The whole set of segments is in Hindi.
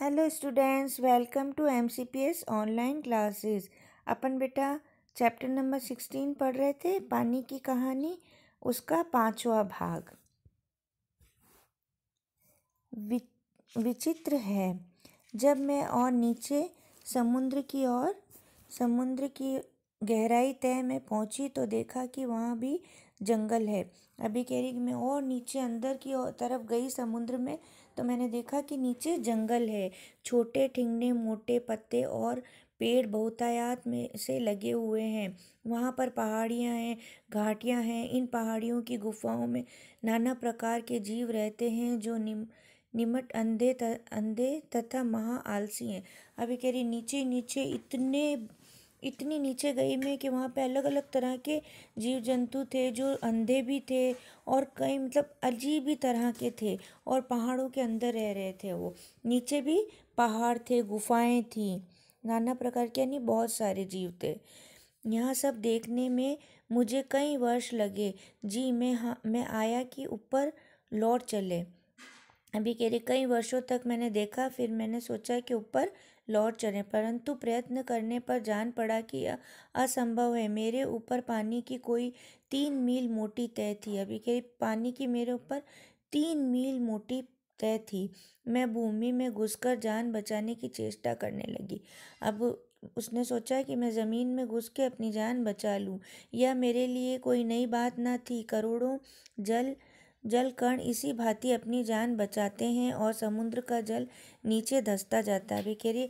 hello students welcome to M C P S online classes अपन बेटा चैप्टर नंबर सिक्सटीन पढ़ रहे थे पानी की कहानी उसका पांचवा भाग वि, विचित्र है जब मैं और नीचे समुद्र की ओर समुद्र की गहराई तय में पहुंची तो देखा कि वहाँ भी जंगल है अभी कह रही कि मैं और नीचे अंदर की तरफ गई समुद्र में तो मैंने देखा कि नीचे जंगल है छोटे ठिंगने मोटे पत्ते और पेड़ बहुतायात में से लगे हुए हैं वहाँ पर पहाड़ियाँ हैं घाटियाँ हैं इन पहाड़ियों की गुफाओं में नाना प्रकार के जीव रहते हैं जो निम निमट अंधे त, अंधे तथा महा आलसी हैं अभी कह रही नीचे नीचे इतने इतनी नीचे गई मैं कि वहाँ पे अलग अलग तरह के जीव जंतु थे जो अंधे भी थे और कई मतलब अजीब ही तरह के थे और पहाड़ों के अंदर रह रहे थे वो नीचे भी पहाड़ थे गुफाएं थी नाना प्रकार के यानी बहुत सारे जीव थे यहाँ सब देखने में मुझे कई वर्ष लगे जी मैं हाँ मैं आया कि ऊपर लौट चले अभी कह रही कई वर्षों तक मैंने देखा फिर मैंने सोचा कि ऊपर लौट चले परंतु प्रयत्न करने पर जान पड़ा कि असंभव है मेरे ऊपर पानी की कोई तीन मील मोटी तय थी अभी के पानी की मेरे ऊपर तीन मील मोटी तय थी मैं भूमि में घुसकर जान बचाने की चेष्टा करने लगी अब उसने सोचा कि मैं ज़मीन में घुस के अपनी जान बचा लूँ यह मेरे लिए कोई नई बात ना थी करोड़ों जल जल कण इसी भांति अपनी जान बचाते हैं और समुद्र का जल नीचे धसता जाता है बेखेरी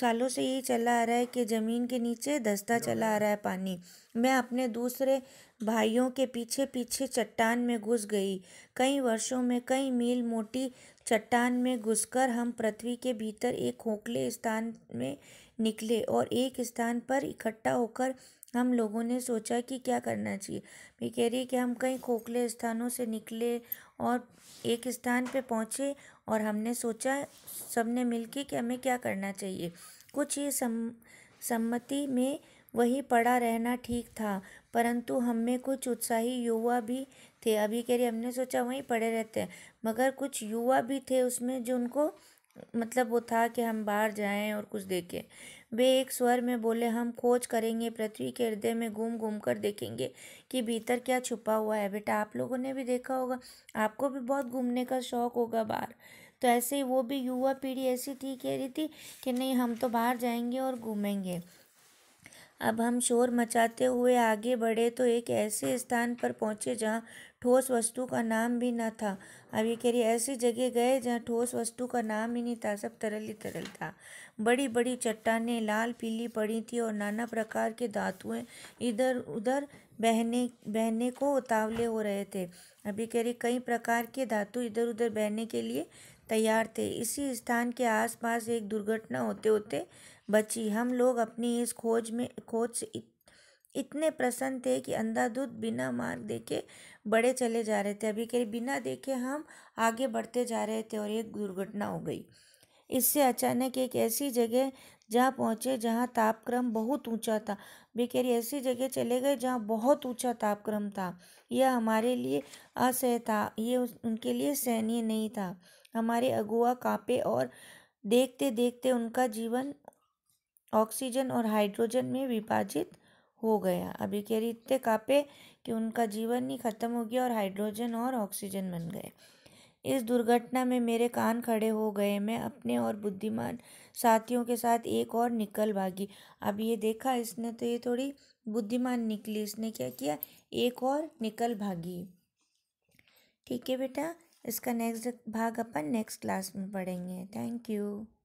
सालों से यही चला आ रहा है कि ज़मीन के नीचे धसता चला आ रहा है पानी मैं अपने दूसरे भाइयों के पीछे पीछे चट्टान में घुस गई कई वर्षों में कई मील मोटी चट्टान में घुसकर हम पृथ्वी के भीतर एक खोखले स्थान में निकले और एक स्थान पर इकट्ठा होकर हम लोगों ने सोचा कि क्या करना चाहिए मैं कह रही है कि हम कई खोखले स्थानों से निकले और एक स्थान पे पहुँचे और हमने सोचा सबने के कि हमें क्या करना चाहिए कुछ ही सम सम्मति में वही पड़ा रहना ठीक था परंतु हम में कुछ उत्साही युवा भी थे अभी कह रही हमने सोचा वहीं पड़े रहते हैं मगर कुछ युवा भी थे उसमें जो उनको मतलब वो था कि हम बाहर जाएं और कुछ देखें वे एक स्वर में बोले हम खोज करेंगे पृथ्वी के हृदय में घूम घूम कर देखेंगे कि भीतर क्या छुपा हुआ है बेटा आप लोगों ने भी देखा होगा आपको भी बहुत घूमने का शौक होगा बाहर तो ऐसे ही वो भी युवा पीढ़ी ऐसी थी कह रही थी कि नहीं हम तो बाहर जाएंगे और घूमेंगे अब हम शोर मचाते हुए आगे बढ़े तो एक ऐसे स्थान पर पहुंचे जहां ठोस वस्तु का नाम भी ना था अब ये कह रही ऐसी जगह गए जहाँ ठोस वस्तु का नाम ही नहीं था सब तरल ही तरल था बड़ी बड़ी चट्टाने लाल पीली पड़ी थी और नाना प्रकार के धातुएं इधर उधर बहने बहने को उतावले हो रहे थे अभी कह रही कई प्रकार के धातु इधर उधर बहने के लिए तैयार थे इसी स्थान के आसपास एक दुर्घटना होते होते बची हम लोग अपनी इस खोज में खोज से इतने प्रसन्न थे कि अंधाधुंध बिना मार्ग देखे बड़े चले जा रहे थे अभी कहीं बिना देखे हम आगे बढ़ते जा रहे थे और एक दुर्घटना हो गई इससे अचानक एक ऐसी जगह जहाँ पहुँचे जहाँ तापक्रम बहुत ऊंचा था बेकेरी ऐसी जगह चले गए जहाँ बहुत ऊंचा तापक्रम था यह हमारे लिए असह था ये उनके लिए सहनीय नहीं था हमारे अगुआ कांपे और देखते देखते उनका जीवन ऑक्सीजन और हाइड्रोजन में विभाजित हो गया अभी कह रही इतने कापे कि उनका जीवन ही खत्म हो गया और हाइड्रोजन और ऑक्सीजन बन गए इस दुर्घटना में मेरे कान खड़े हो गए मैं अपने और बुद्धिमान साथियों के साथ एक और निकल भागी अब ये देखा इसने तो ये थोड़ी बुद्धिमान निकली इसने क्या किया एक और निकल भागी ठीक है बेटा इसका नेक्स्ट भाग अपन नेक्स्ट क्लास में पढ़ेंगे थैंक यू